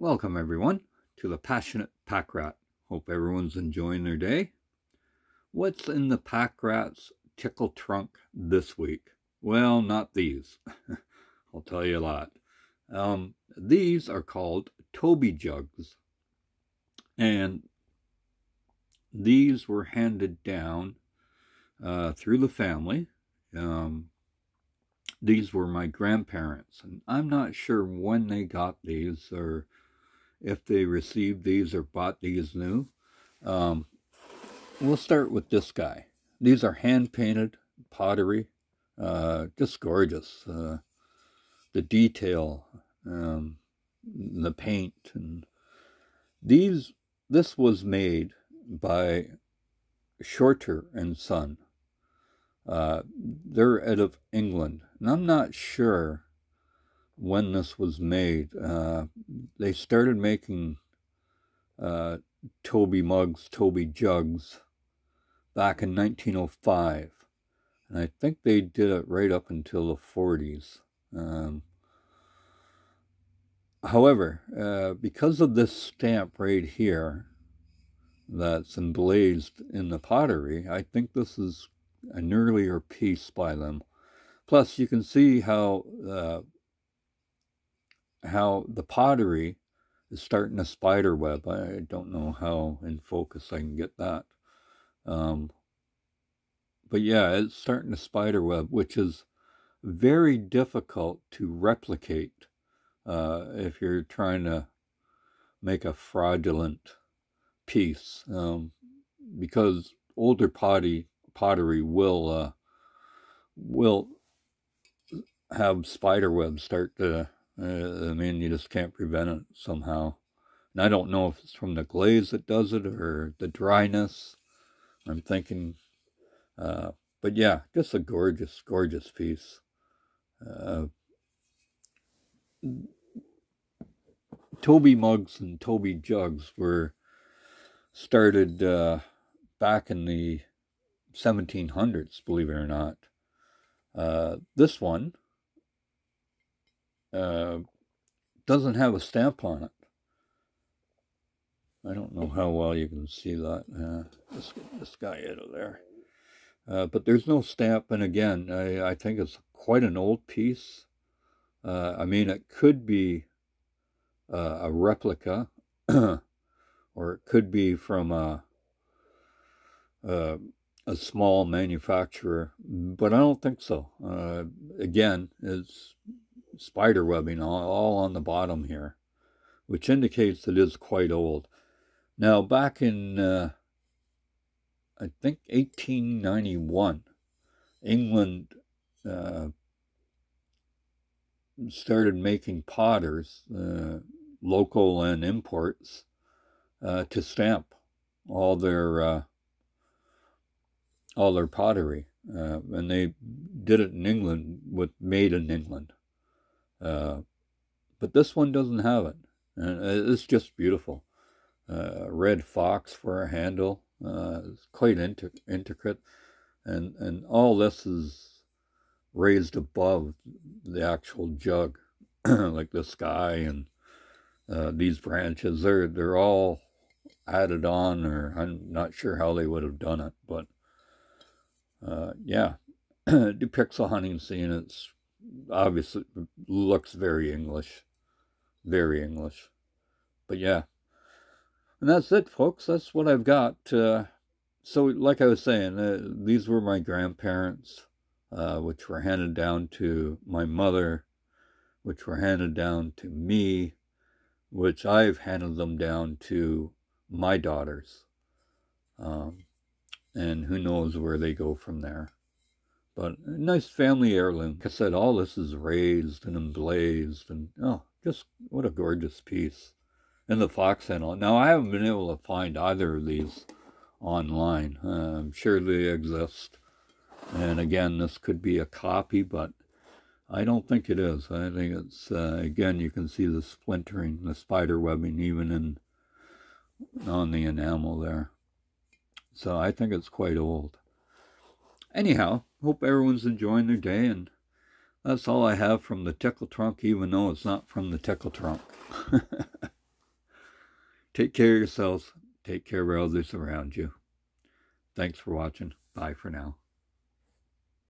Welcome everyone to the Passionate Pack Rat. Hope everyone's enjoying their day. What's in the Pack Rat's tickle trunk this week? Well, not these. I'll tell you a lot. Um, these are called Toby jugs. And these were handed down uh, through the family. Um, these were my grandparents, and I'm not sure when they got these or if they received these or bought these new. Um, we'll start with this guy. These are hand-painted pottery. Uh, just gorgeous. Uh, the detail, um, the paint. and These, this was made by Shorter and Son. Uh, they're out of England. And I'm not sure when this was made. Uh, they started making uh, Toby mugs, Toby jugs back in 1905. And I think they did it right up until the 40s. Um, however, uh, because of this stamp right here that's emblazed in the pottery, I think this is an earlier piece by them. Plus, you can see how uh, how the pottery is starting a spider web. I don't know how in focus I can get that. Um, but yeah, it's starting a spider web, which is very difficult to replicate uh, if you're trying to make a fraudulent piece, um, because older potty pottery will uh, will have spider webs start to uh, I mean, you just can't prevent it somehow. And I don't know if it's from the glaze that does it or the dryness. I'm thinking, uh, but yeah, just a gorgeous, gorgeous piece. Uh, Toby mugs and Toby jugs were started uh, back in the 1700s, believe it or not. Uh, this one uh, doesn't have a stamp on it. I don't know how well you can see that. Uh, let's get this guy out of there. Uh, but there's no stamp, and again, I, I think it's quite an old piece. Uh, I mean, it could be uh, a replica, or it could be from a, a, uh, a small manufacturer, but I don't think so. Uh, again, it's spider webbing all, all on the bottom here, which indicates that it's quite old. Now, back in, uh, I think, 1891, England uh, started making potters, uh, local and imports, uh, to stamp all their uh, all their pottery, uh, and they did it in England with made in England. Uh, but this one doesn't have it. And uh, it's just beautiful. Uh, red fox for a handle. Uh, it's quite inter- intricate. And, and all this is raised above the actual jug, like the sky and uh, these branches. They're, they're all added on, or I'm not sure how they would have done it, but uh, yeah, it depicts a hunting scene. It's obviously looks very English, very English. But yeah, and that's it, folks. That's what I've got. Uh, so, like I was saying, uh, these were my grandparents, uh, which were handed down to my mother, which were handed down to me, which I've handed them down to my daughters. Um, and who knows where they go from there. But a nice family heirloom. Like I said, all this is raised and emblazed and oh, just what a gorgeous piece. And the fox handle. Now, I haven't been able to find either of these online. Uh, I'm sure they exist. And again, this could be a copy, but I don't think it is. I think it's, uh, again, you can see the splintering, the spider webbing, even in on the enamel there. So I think it's quite old. Anyhow, hope everyone's enjoying their day, and that's all I have from the Tickle Trunk, even though it's not from the Tickle Trunk. Take care of yourselves. Take care of others around you. Thanks for watching. Bye for now.